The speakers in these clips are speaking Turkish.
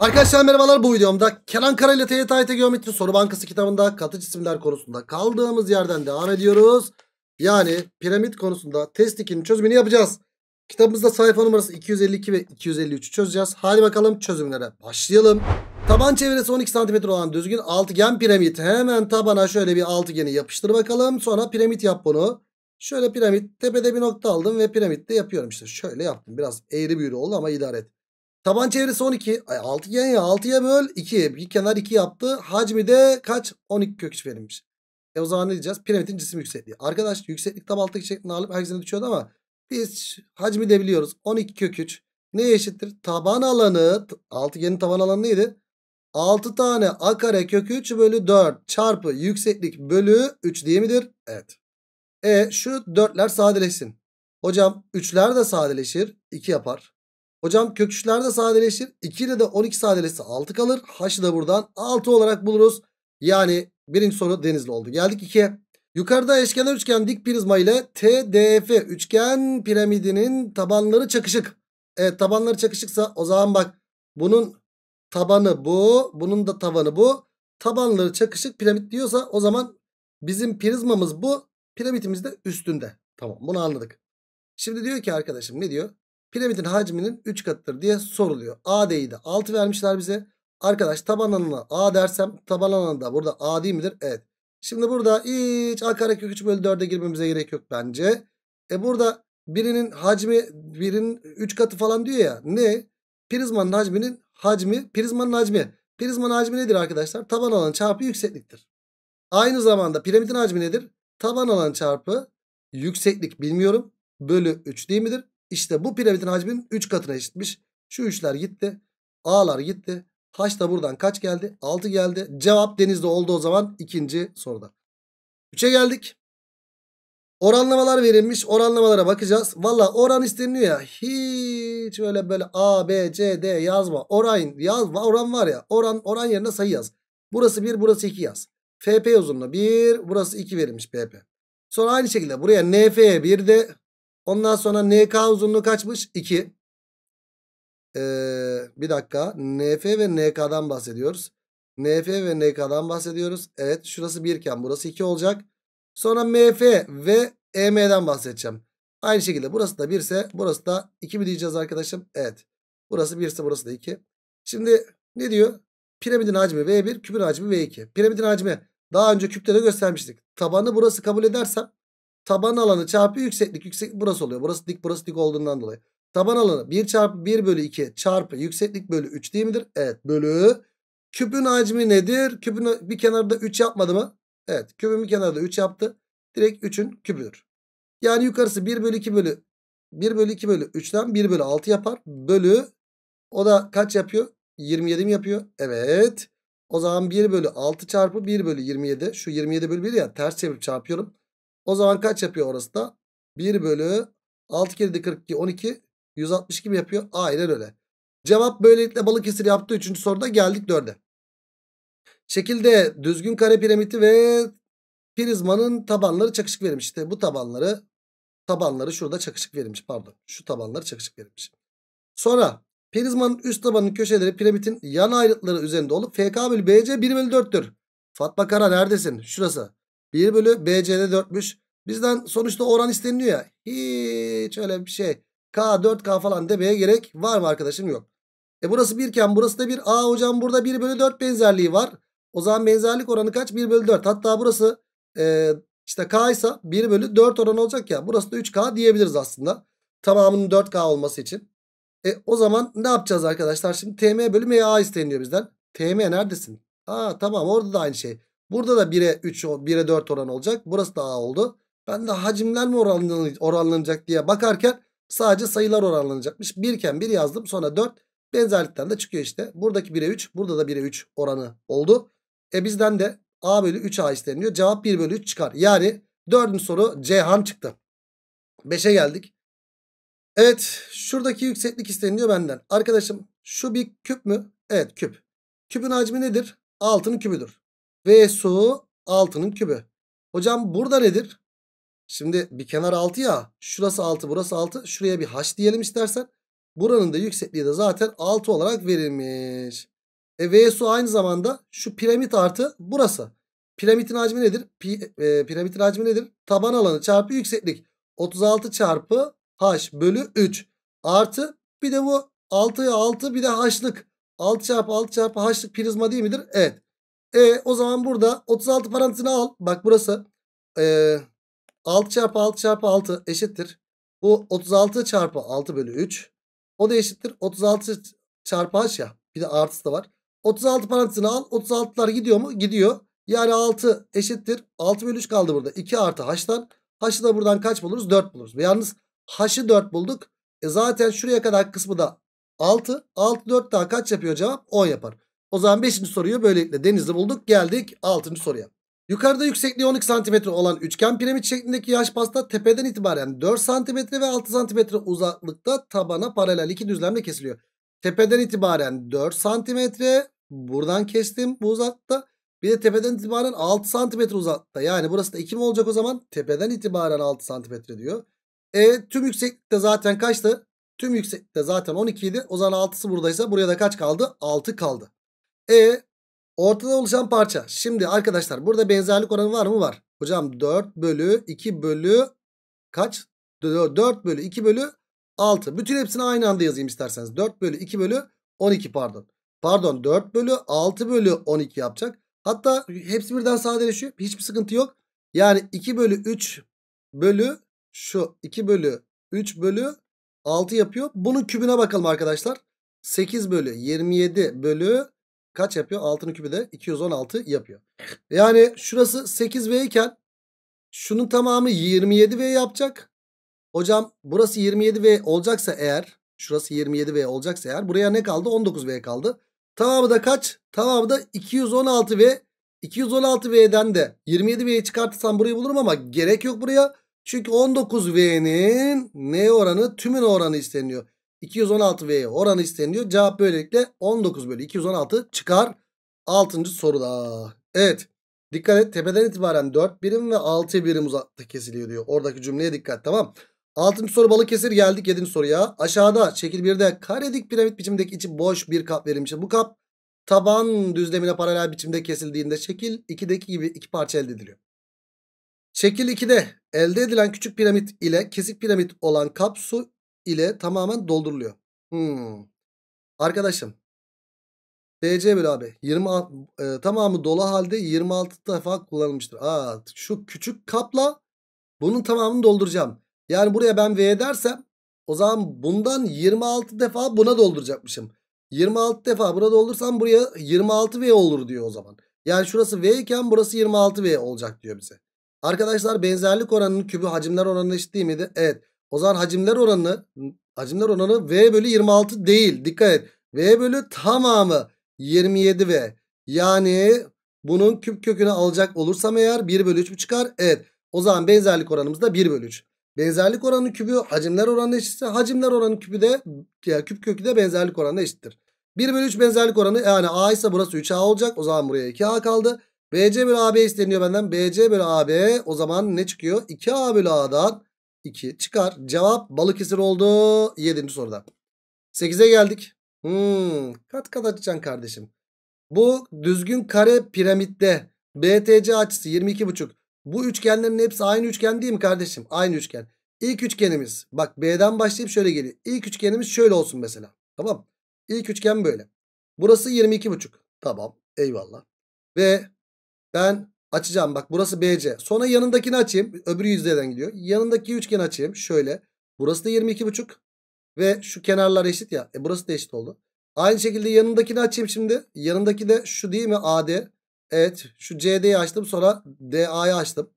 Arkadaşlar merhabalar bu videomda Kenan Kara ile TYT Geometri Soru Bankası kitabında katı cisimler konusunda kaldığımız yerden devam ediyoruz. Yani piramit konusunda test 2'nin çözümünü yapacağız. Kitabımızda sayfa numarası 252 ve 253'ü çözeceğiz. Hadi bakalım çözümlere başlayalım. Taban çevresi 12 cm olan düzgün altıgen piramit. Hemen tabana şöyle bir altıgeni yapıştır bakalım. Sonra piramit yap bunu. Şöyle piramit tepede bir nokta aldım ve piramitte yapıyorum işte. Şöyle yaptım. Biraz eğri büğrü oldu ama idare et. Taban çevresi 12. Ay 6'ya ya 6'ya böl 2. Bir kenar 2 yaptı. Hacmi de kaç? 12 kök 3 verilmiş. E o zaman ne diyeceğiz? Piramidin cisim yüksekliği. Arkadaş yükseklik tabaltaki şeklinde alıp herkesin düşüyordu ama biz hacmi de biliyoruz. 12 kök 3. Neye eşittir? Taban alanı altıgenin taban alanı neydi? 6 tane a kare kök 3 bölü 4 çarpı yükseklik bölü 3 diye midir? Evet. E şu 4'ler sadeleşsin. Hocam 3'ler de sadeleşir. 2 yapar. Hocam köküçlerde sadeleşir. 2 ile de 12 sadeleşse 6 kalır. H'ı da buradan 6 olarak buluruz. Yani birinci soru denizli oldu. Geldik 2'ye. Yukarıda eşkenar üçgen dik prizma ile TDF üçgen piramidinin tabanları çakışık. Evet tabanları çakışıksa o zaman bak bunun tabanı bu. Bunun da tabanı bu. Tabanları çakışık piramit diyorsa o zaman bizim prizmamız bu. Piramitimiz de üstünde. Tamam bunu anladık. Şimdi diyor ki arkadaşım ne diyor? piramidin hacminin 3 katıdır diye soruluyor. AD'yi de 6 vermişler bize. Arkadaş taban alanına A dersem taban alanı da burada A değil midir? Evet. Şimdi burada hiç A kare karekök 3 bölü 4'e girmemize gerek yok bence. E burada birinin hacmi birinin 3 katı falan diyor ya. Ne? Prizmanın hacminin hacmi prizmanın hacmi. Prizmanın hacmi nedir arkadaşlar? Taban alanı çarpı yüksekliktir. Aynı zamanda piramidin hacmi nedir? Taban alan çarpı yükseklik bilmiyorum. Bölü 3 değil midir? İşte bu piramidin hacmin 3 katına eşitmiş. Şu 3'ler gitti. A'lar gitti. H da buradan kaç geldi? 6 geldi. Cevap denizde oldu o zaman ikinci soruda. 3'e geldik. Oranlamalar verilmiş. Oranlamalara bakacağız. Valla oran isteniliyor ya. Hiç böyle böyle A, B, C, D yazma. Oran, yaz, Oran var ya. Oran, oran yerine sayı yaz. Burası 1, burası 2 yaz. FP uzunluğu 1, burası 2 verilmiş PP. Sonra aynı şekilde buraya NF 1 de Ondan sonra NK uzunluğu kaçmış? 2. Ee, bir dakika. NF ve NK'dan bahsediyoruz. NF ve NK'dan bahsediyoruz. Evet şurası 1 iken burası 2 olacak. Sonra MF ve EM'den bahsedeceğim. Aynı şekilde burası da 1 ise burası da 2 mi diyeceğiz arkadaşım? Evet. Burası 1 ise burası da 2. Şimdi ne diyor? Piramidin hacmi V1, küpün hacmi V2. Piramidin hacmi daha önce küpte de göstermiştik. Tabanı burası kabul edersem taban alanı çarpı yükseklik. Yükseklik burası oluyor. Burası dik burası dik olduğundan dolayı. Taban alanı 1 çarpı 1 bölü 2 çarpı yükseklik bölü 3 değil midir? Evet bölü. Küpün hacmi nedir? Küpün bir kenarda 3 yapmadı mı? Evet küpün bir kenarda 3 yaptı. Direkt 3'ün küpüdür. Yani yukarısı 1 bölü 2 bölü 1 bölü 2 bölü 3'ten 1 bölü 6 yapar. Bölü o da kaç yapıyor? 27 mi yapıyor? Evet. O zaman 1 bölü 6 çarpı 1 bölü 27. Şu 27 bölü 1 ya ters çevirip çarpıyorum. O zaman kaç yapıyor orası da? 1 bölü 6 kere de 42 12 160 gibi yapıyor. Aynen öyle. Cevap böylelikle Balıkesir yaptı. Üçüncü soruda geldik 4'e. Şekilde düzgün kare piramidi ve prizmanın tabanları çakışık verilmiş. İşte bu tabanları tabanları şurada çakışık verilmiş. Pardon. Şu tabanları çakışık verilmiş. Sonra prizmanın üst tabanının köşeleri piramidin yan ayrıtları üzerinde olup FK bölü BC 1 bölü 4'tür. Fatma Kara neredesin? Şurası. 1 bölü BC'de 4'müş. Bizden sonuçta oran isteniliyor ya. Hiç öyle bir şey. K 4K falan demeye gerek var mı arkadaşım yok. E burası 1 iken burası da 1. Aa hocam burada 1 bölü 4 benzerliği var. O zaman benzerlik oranı kaç? 1 bölü 4. Hatta burası e, işte K ise 1 bölü 4 oran olacak ya. Burası da 3K diyebiliriz aslında. Tamamının 4K olması için. E o zaman ne yapacağız arkadaşlar? Şimdi TM bölü MA isteniyor bizden. TM neredesin? Aa tamam orada da aynı şey. Burada da 1'e 3, 1'e 4 oran olacak. Burası da A oldu. Ben de hacimler mi oranlanacak, diye bakarken sadece sayılar oranlanacakmış. 1 iken 1 yazdım sonra 4. Benzerlikten de çıkıyor işte. Buradaki 1'e 3, burada da 1'e 3 oranı oldu. E bizden de A bölü 3A isteniyor. Cevap 1 bölü 3 çıkar. Yani dördüncü soru C han çıktı. 5'e geldik. Evet şuradaki yükseklik isteniyor benden. Arkadaşım şu bir küp mü? Evet küp. Küpün hacmi nedir? Altının kübüdür. V su 6'nın kübü. Hocam burada nedir? Şimdi bir kenar 6 ya. Şurası 6 burası 6. Şuraya bir h diyelim istersen. Buranın da yüksekliği de zaten 6 olarak verilmiş. E V su aynı zamanda şu piramit artı burası. Piramitin hacmi nedir? Pi, e, piramidin hacmi nedir? Taban alanı çarpı yükseklik. 36 çarpı h bölü 3. Artı bir de bu 6'ya 6 bir de h'lık. 6 çarpı 6 çarpı h'lık prizma değil midir? Evet. E o zaman burada 36 parantezine al. Bak burası e, 6 çarpı 6 çarpı 6 eşittir. Bu 36 çarpı 6 bölü 3. O da eşittir 36 çarpı h ya. Bir de artısı da var. 36 parantezine al. 36'lar gidiyor mu? Gidiyor. Yani 6 eşittir. 6 bölü 3 kaldı burada. 2 artı h'tan. H'ı da buradan kaç buluruz? 4 buluruz. Yalnız h'ı 4 bulduk. E zaten şuraya kadar kısmı da 6. 6 4 daha kaç yapıyor cevap? 10 yapar. O zaman 5. soruyu böylelikle denizde bulduk. Geldik 6. soruya. Yukarıda yüksekliği 12 cm olan üçgen piramit şeklindeki yaş pasta tepeden itibaren 4 cm ve 6 cm uzaklıkta tabana paralel iki düzlemle kesiliyor. Tepeden itibaren 4 cm buradan kestim bu uzakta. Bir de tepeden itibaren 6 cm uzakta. Yani burası da 2 mi olacak o zaman? Tepeden itibaren 6 cm diyor. E, tüm yükseklikte zaten kaçtı? Tüm yükseklikte zaten 12 idi. O zaman 6'sı buradaysa buraya da kaç kaldı? 6 kaldı. E ortada oluşan parça. Şimdi arkadaşlar burada benzerlik oranı var mı? Var. Hocam 4 bölü 2 bölü kaç? 4 bölü 2 bölü 6. Bütün hepsini aynı anda yazayım isterseniz. 4 bölü 2 bölü 12 pardon. Pardon 4 bölü 6 bölü 12 yapacak. Hatta hepsi birden sadeleşiyor. Hiçbir sıkıntı yok. Yani 2 bölü 3 bölü şu 2 bölü 3 bölü 6 yapıyor. Bunun kübüne bakalım arkadaşlar. 8 bölü 27 bölü kaç yapıyor? Altının küpü de 216 yapıyor. Yani şurası 8V iken şunun tamamı 27V yapacak. Hocam burası 27V olacaksa eğer şurası 27V olacaksa eğer buraya ne kaldı? 19V kaldı. Tamamı da kaç? Tamamı da 216V. 216V'den de 27V'yi çıkartırsam burayı bulurum ama gerek yok buraya. Çünkü 19V'nin ne oranı? Tümün oranı isteniyor. 216V'ye oranı isteniyor. Cevap böylelikle 19 bölü 216 çıkar. 6. soruda. Evet. Dikkat et tepeden itibaren 4 birim ve 6 birim uzaklıkta kesiliyor diyor. Oradaki cümleye dikkat tamam. 6. soru Balıkesir geldik 7. soruya. Aşağıda şekil 1'de karedik piramit biçimdeki içi boş bir kap verilmiş. Bu kap taban düzlemine paralel biçimde kesildiğinde şekil 2'deki gibi iki parça elde ediliyor. Şekil 2'de elde edilen küçük piramit ile kesik piramit olan kap su ile tamamen dolduruluyor. Hmm. Arkadaşım DC bir abi. 20 e, tamamı dolu halde 26 defa kullanılmıştır. Aa, şu küçük kapla bunun tamamını dolduracağım. Yani buraya ben V dersem o zaman bundan 26 defa buna dolduracakmışım. 26 defa burada doldursam buraya 26V olur diyor o zaman. Yani şurası V iken burası 26V olacak diyor bize. Arkadaşlar benzerlik oranının kübü hacimler oranına eşit değil miydi? Evet. O zaman hacimler oranı hacimler oranı V bölü 26 değil. Dikkat et. V bölü tamamı 27 V. Yani bunun küp kökünü alacak olursam eğer 1 bölü 3 mü çıkar? Evet. O zaman benzerlik oranımız da 1 bölü 3. Benzerlik oranının kübü hacimler oranına eşitse hacimler oranının kübü de yani küp kökü de benzerlik oranına eşittir. 1 bölü 3 benzerlik oranı yani A ise burası 3A olacak. O zaman buraya 2A kaldı. BC bölü AB isteniyor benden. BC bölü AB o zaman ne çıkıyor? 2A bölü A'dan 2 çıkar. Cevap Balıkesir oldu 7. soruda. 8'e geldik. Hmm, kat kat açacaksın kardeşim. Bu düzgün kare piramitte BTC açısı 22,5. Bu üçgenlerin hepsi aynı üçgen değil mi kardeşim? Aynı üçgen. İlk üçgenimiz bak B'den başlayıp şöyle geliyor. İlk üçgenimiz şöyle olsun mesela. Tamam. İlk üçgen böyle. Burası 22,5. Tamam. Eyvallah. Ve ben Açacağım bak burası BC. Sonra yanındakini açayım. Öbürü yüzdeden gidiyor. Yanındaki üçgen açayım. Şöyle. Burası da 22,5. Ve şu kenarlar eşit ya. E burası da eşit oldu. Aynı şekilde yanındakini açayım şimdi. Yanındaki de şu değil mi AD? Evet. Şu CD'yi açtım. Sonra DA'yı açtım.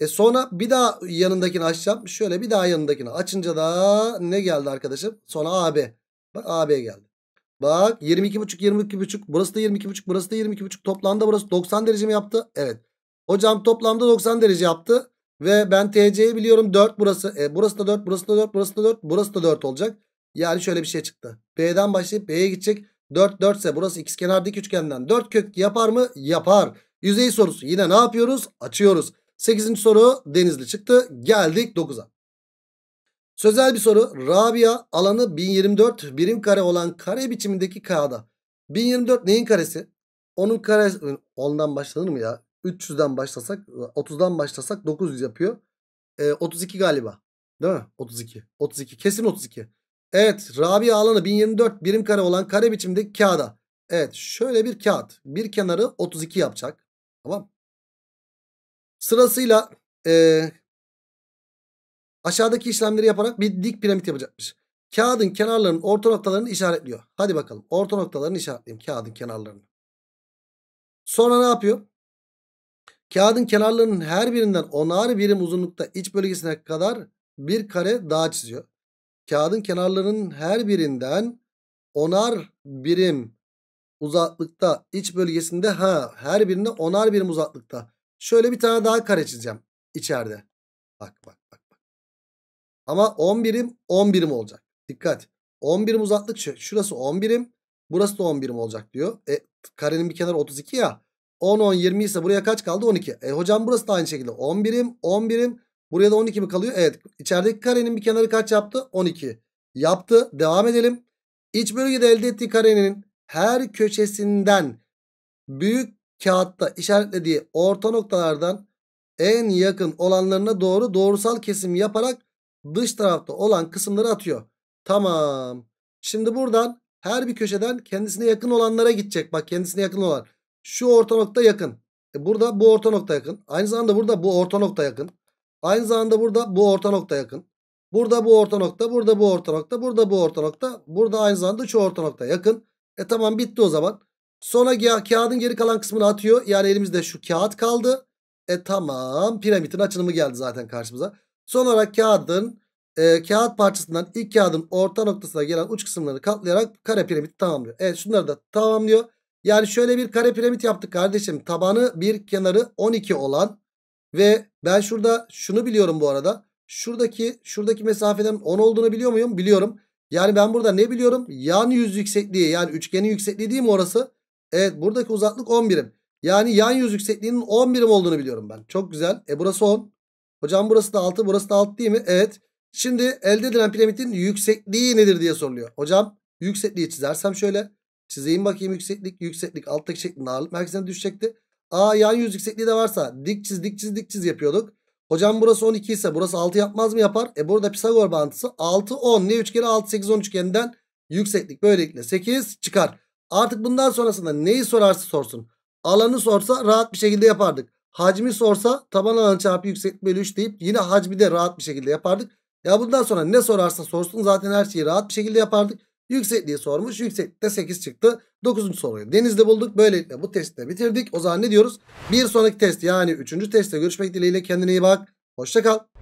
E sonra bir daha yanındakini açacağım. Şöyle bir daha yanındakini. Açınca da ne geldi arkadaşım? Sonra AB. Bak AB geldi. Bak 22.5 22.5 burası da 22.5 burası da 22.5 toplamda burası 90 derece mi yaptı? Evet. Hocam toplamda 90 derece yaptı. Ve ben TC'yi biliyorum 4 burası. E, burası da 4 burası da 4 burası da 4 burası da 4 olacak. Yani şöyle bir şey çıktı. B'den başlayıp B'ye gidecek. 4 4 ise burası x kenar dik üçgenden 4 kök yapar mı? Yapar. Yüzey sorusu yine ne yapıyoruz? Açıyoruz. 8. soru denizli çıktı. Geldik 9'a. Sözel bir soru. Rabia alanı 1024 birim kare olan kare biçimindeki kağıda. 1024 neyin karesi? Onun karesi. Ondan başlanır mı ya? 300'den başlasak 30'dan başlasak 900 yapıyor. E, 32 galiba. Değil mi? 32. 32. Kesin 32. Evet. Rabia alanı 1024 birim kare olan kare biçimindeki kağıda. Evet. Şöyle bir kağıt. Bir kenarı 32 yapacak. Tamam. Sırasıyla e, Aşağıdaki işlemleri yaparak bir dik piramit yapacakmış. Kağıdın kenarlarının orta noktalarını işaretliyor. Hadi bakalım orta noktalarını işaretleyeyim kağıdın kenarlarını. Sonra ne yapıyor? Kağıdın kenarlarının her birinden onar birim uzunlukta iç bölgesine kadar bir kare daha çiziyor. Kağıdın kenarlarının her birinden onar birim uzaklıkta iç bölgesinde ha her birine onar birim uzaklıkta. Şöyle bir tane daha kare çizeceğim içeride. Bak bak. Ama 10 birim 10 birim olacak. Dikkat. 10 birim uzaklık şurası 10 birim. Burası da 10 birim olacak diyor. E, karenin bir kenarı 32 ya. 10 10 20 ise buraya kaç kaldı? 12. E hocam burası da aynı şekilde 10 birim 10 birim. Buraya da 12 mi kalıyor? Evet. İçerideki karenin bir kenarı kaç yaptı? 12. Yaptı. Devam edelim. İç bölgede elde ettiği karenin her köşesinden büyük kağıtta işaretlediği orta noktalardan en yakın olanlarına doğru doğrusal kesim yaparak dış tarafta olan kısımları atıyor. Tamam. Şimdi buradan her bir köşeden kendisine yakın olanlara gidecek. Bak kendisine yakın olan. Şu orta nokta yakın. E burada bu orta nokta yakın. Aynı zamanda burada bu orta nokta yakın. Aynı zamanda burada bu orta nokta yakın. Burada bu orta nokta, burada bu orta nokta, burada bu orta nokta, burada aynı zamanda şu orta nokta yakın. E tamam bitti o zaman. Sonra kağıdın geri kalan kısmını atıyor. Yani elimizde şu kağıt kaldı. E tamam piramidin açılımı geldi zaten karşımıza. Son olarak kağıdın e, kağıt parçasından ilk kağıdın orta noktasına gelen uç kısımlarını katlayarak kare piramit tamamlıyor. Evet şunları da tamamlıyor. Yani şöyle bir kare piramit yaptık kardeşim. Tabanı bir kenarı 12 olan ve ben şurada şunu biliyorum bu arada. Şuradaki şuradaki mesafeden 10 olduğunu biliyor muyum? Biliyorum. Yani ben burada ne biliyorum? Yan yüz yüksekliği yani üçgenin yüksekliği değil mi orası? Evet buradaki uzaklık 10 Yani yan yüz yüksekliğinin 10 olduğunu biliyorum ben. Çok güzel. E burası 10. Hocam burası da 6 burası da 6 değil mi? Evet. Şimdi elde edilen piramidin yüksekliği nedir diye soruluyor. Hocam yüksekliği çizersem şöyle. Çizeyim bakayım yükseklik. Yükseklik alttaki şeklin ağırlık merkezine düşecekti. Aa yan yüz yüksekliği de varsa dik çiz dik çiz dik çiz yapıyorduk. Hocam burası 12 ise burası 6 yapmaz mı yapar? E burada Pisagor bağıntısı 6 10. Ne 3 kere 6 8 10 üçgeninden yükseklik böylelikle 8 çıkar. Artık bundan sonrasında neyi sorarsa sorsun. Alanı sorsa rahat bir şekilde yapardık. Hacmi sorsa taban alanı çarpı yükseklik bölü 3 deyip yine hacmi de rahat bir şekilde yapardık. Ya bundan sonra ne sorarsa sorsun zaten her şeyi rahat bir şekilde yapardık. Yüksekliği sormuş. Yükseklikte 8 çıktı. 9. soruyu denizde bulduk. Böylelikle bu testi de bitirdik. O zaman ne diyoruz? Bir sonraki test yani 3. testte görüşmek dileğiyle kendine iyi bak. Hoşça kal.